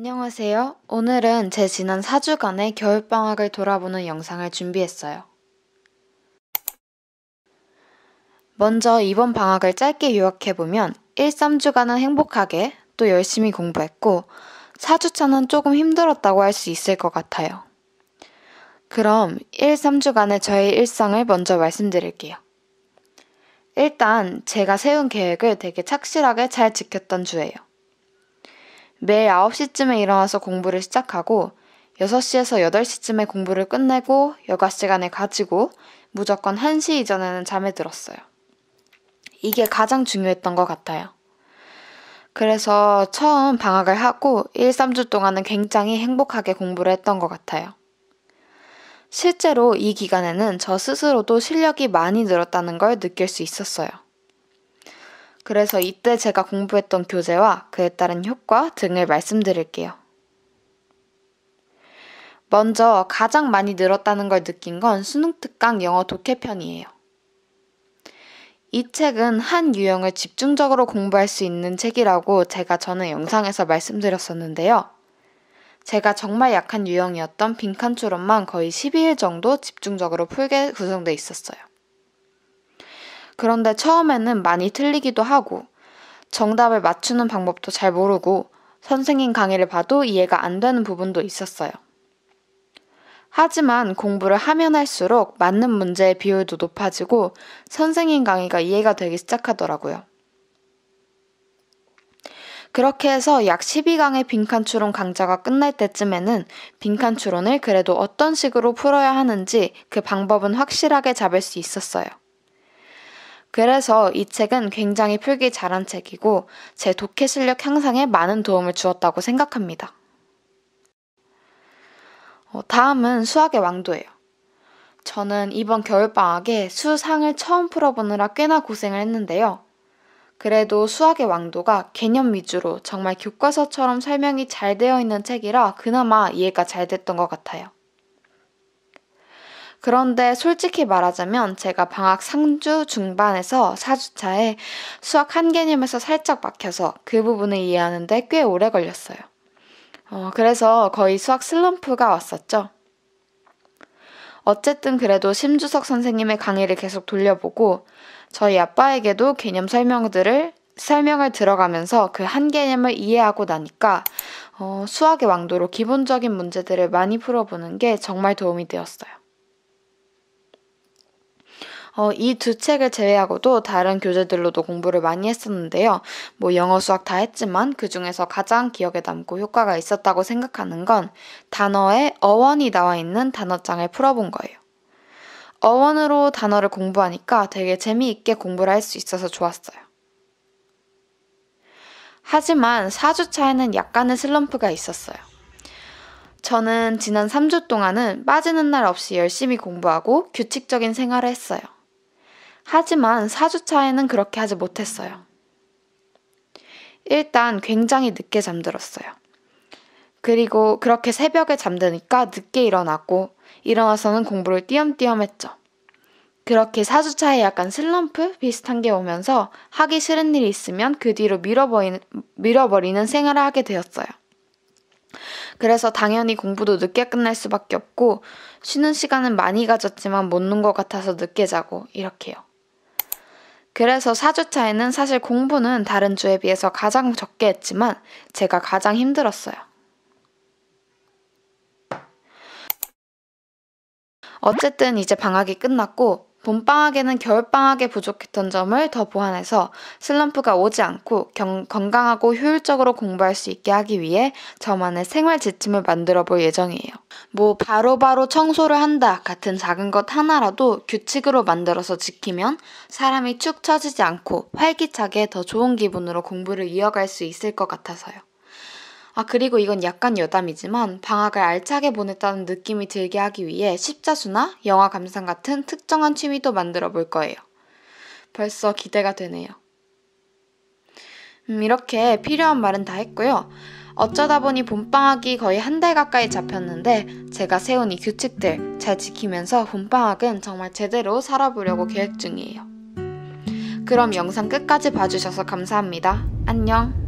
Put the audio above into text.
안녕하세요. 오늘은 제 지난 4주간의 겨울방학을 돌아보는 영상을 준비했어요. 먼저 이번 방학을 짧게 요약해보면 1, 3주간은 행복하게 또 열심히 공부했고 4주차는 조금 힘들었다고 할 수 있을 것 같아요. 그럼 1, 3주간의 저의 일상을 먼저 말씀드릴게요. 일단 제가 세운 계획을 되게 착실하게 잘 지켰던 주예요. 매일 9시쯤에 일어나서 공부를 시작하고 6시에서 8시쯤에 공부를 끝내고 여가 시간을 가지고 무조건 1시 이전에는 잠에 들었어요. 이게 가장 중요했던 것 같아요. 그래서 처음 방학을 하고 1, 3주 동안은 굉장히 행복하게 공부를 했던 것 같아요. 실제로 이 기간에는 저 스스로도 실력이 많이 늘었다는 걸 느낄 수 있었어요. 그래서 이때 제가 공부했던 교재와 그에 따른 효과 등을 말씀드릴게요. 먼저 가장 많이 늘었다는 걸 느낀 건 수능특강 영어 독해편이에요. 이 책은 한 유형을 집중적으로 공부할 수 있는 책이라고 제가 전에 영상에서 말씀드렸었는데요. 제가 정말 약한 유형이었던 빈칸 추론만 거의 12일 정도 집중적으로 풀게 구성돼 있었어요. 그런데 처음에는 많이 틀리기도 하고, 정답을 맞추는 방법도 잘 모르고, 선생님 강의를 봐도 이해가 안 되는 부분도 있었어요. 하지만 공부를 하면 할수록 맞는 문제의 비율도 높아지고 선생님 강의가 이해가 되기 시작하더라고요. 그렇게 해서 약 12강의 빈칸 추론 강좌가 끝날 때쯤에는 빈칸 추론을 그래도 어떤 식으로 풀어야 하는지 그 방법은 확실하게 잡을 수 있었어요. 그래서 이 책은 굉장히 풀기 잘한 책이고 제 독해 실력 향상에 많은 도움을 주었다고 생각합니다. 어, 다음은 수학의 왕도예요. 저는 이번 겨울방학에 수상을 처음 풀어보느라 꽤나 고생을 했는데요. 그래도 수학의 왕도가 개념 위주로 정말 교과서처럼 설명이 잘 되어 있는 책이라 그나마 이해가 잘 됐던 것 같아요. 그런데 솔직히 말하자면 제가 방학 상주 중반에서 4주차에 수학 한 개념에서 살짝 막혀서 그 부분을 이해하는데 꽤 오래 걸렸어요. 어, 그래서 거의 수학 슬럼프가 왔었죠. 어쨌든 그래도 심주석 선생님의 강의를 계속 돌려보고 저희 아빠에게도 개념 설명들을 설명을 들어가면서 그 한 개념을 이해하고 나니까 어, 수학의 왕도로 기본적인 문제들을 많이 풀어보는 게 정말 도움이 되었어요. 어, 이 두 책을 제외하고도 다른 교재들로도 공부를 많이 했었는데요. 뭐 영어 수학 다 했지만 그 중에서 가장 기억에 남고 효과가 있었다고 생각하는 건 단어에 어원이 나와 있는 단어장을 풀어본 거예요. 어원으로 단어를 공부하니까 되게 재미있게 공부를 할 수 있어서 좋았어요. 하지만 4주차에는 약간의 슬럼프가 있었어요. 저는 지난 3주 동안은 빠지는 날 없이 열심히 공부하고 규칙적인 생활을 했어요. 하지만 4주차에는 그렇게 하지 못했어요. 일단 굉장히 늦게 잠들었어요. 그리고 그렇게 새벽에 잠드니까 늦게 일어났고, 일어나서는 공부를 띄엄띄엄 했죠. 그렇게 4주차에 약간 슬럼프 비슷한 게 오면서 하기 싫은 일이 있으면 그 뒤로 밀어버리는, 밀어버리는 생활을 하게 되었어요. 그래서 당연히 공부도 늦게 끝날 수밖에 없고, 쉬는 시간은 많이 가졌지만 못논것 같아서 늦게 자고, 이렇게요. 그래서 4주차에는 사실 공부는 다른 주에 비해서 가장 적게 했지만 제가 가장 힘들었어요. 어쨌든 이제 방학이 끝났고 봄방학에는 겨울방학에 부족했던 점을 더 보완해서 슬럼프가 오지 않고 경, 건강하고 효율적으로 공부할 수 있게 하기 위해 저만의 생활 지침을 만들어 볼 예정이에요. 뭐 바로바로 청소를 한다 같은 작은 것 하나라도 규칙으로 만들어서 지키면 사람이 축 처지지 않고 활기차게 더 좋은 기분으로 공부를 이어갈 수 있을 것 같아서요. 아, 그리고 이건 약간 여담이지만 방학을 알차게 보냈다는 느낌이 들게 하기 위해 십자수나 영화 감상 같은 특정한 취미도 만들어 볼 거예요. 벌써 기대가 되네요. 음, 이렇게 필요한 말은 다 했고요. 어쩌다 보니 봄방학이 거의 한 달 가까이 잡혔는데 제가 세운 이 규칙들 잘 지키면서 봄방학은 정말 제대로 살아보려고 계획 중이에요. 그럼 영상 끝까지 봐주셔서 감사합니다. 안녕!